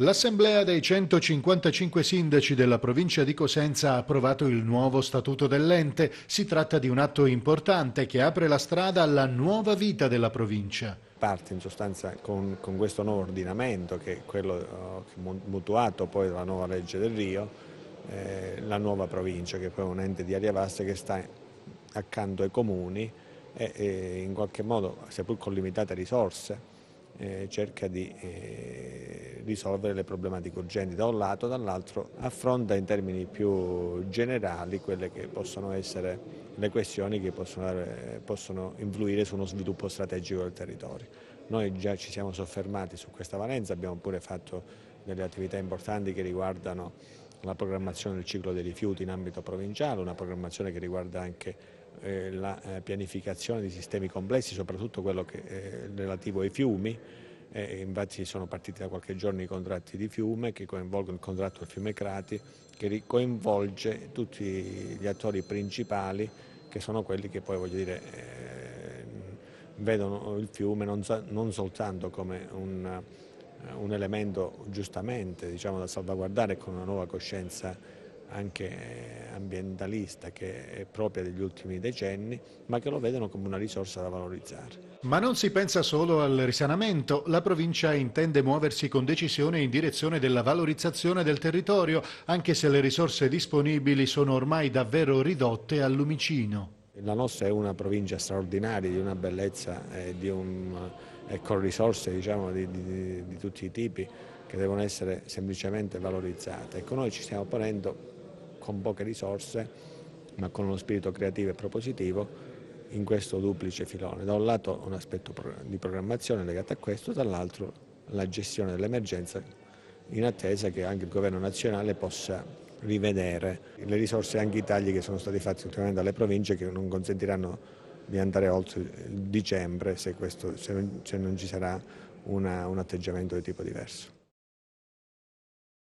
L'Assemblea dei 155 sindaci della provincia di Cosenza ha approvato il nuovo statuto dell'ente. Si tratta di un atto importante che apre la strada alla nuova vita della provincia. Parte in sostanza con, con questo nuovo ordinamento che è quello oh, mutuato poi dalla nuova legge del Rio, eh, la nuova provincia che è poi un ente di aria vasta che sta accanto ai comuni e, e in qualche modo, seppur con limitate risorse, eh, cerca di... Eh, risolvere le problematiche urgenti da un lato, dall'altro affronta in termini più generali quelle che possono essere le questioni che possono, eh, possono influire su uno sviluppo strategico del territorio. Noi già ci siamo soffermati su questa valenza, abbiamo pure fatto delle attività importanti che riguardano la programmazione del ciclo dei rifiuti in ambito provinciale, una programmazione che riguarda anche eh, la eh, pianificazione di sistemi complessi, soprattutto quello che, eh, relativo ai fiumi, eh, infatti sono partiti da qualche giorno i contratti di fiume che coinvolgono il contratto Fiume Crati che coinvolge tutti gli attori principali che sono quelli che poi voglio dire eh, vedono il fiume non, non soltanto come un, eh, un elemento giustamente diciamo, da salvaguardare con una nuova coscienza anche eh, ambientalista che è propria degli ultimi decenni, ma che lo vedono come una risorsa da valorizzare. Ma non si pensa solo al risanamento, la provincia intende muoversi con decisione in direzione della valorizzazione del territorio, anche se le risorse disponibili sono ormai davvero ridotte al lumicino. La nostra è una provincia straordinaria, di una bellezza e, eh, di un, e eh, con ecco, risorse diciamo, di, di, di tutti i tipi che devono essere semplicemente valorizzate. Ecco, noi ci stiamo ponendo con poche risorse, ma con uno spirito creativo e propositivo, in questo duplice filone. Da un lato un aspetto di programmazione legato a questo, dall'altro la gestione dell'emergenza in attesa che anche il governo nazionale possa rivedere le risorse e anche i tagli che sono stati fatti ultimamente dalle province che non consentiranno di andare oltre dicembre se, questo, se non ci sarà una, un atteggiamento di tipo diverso.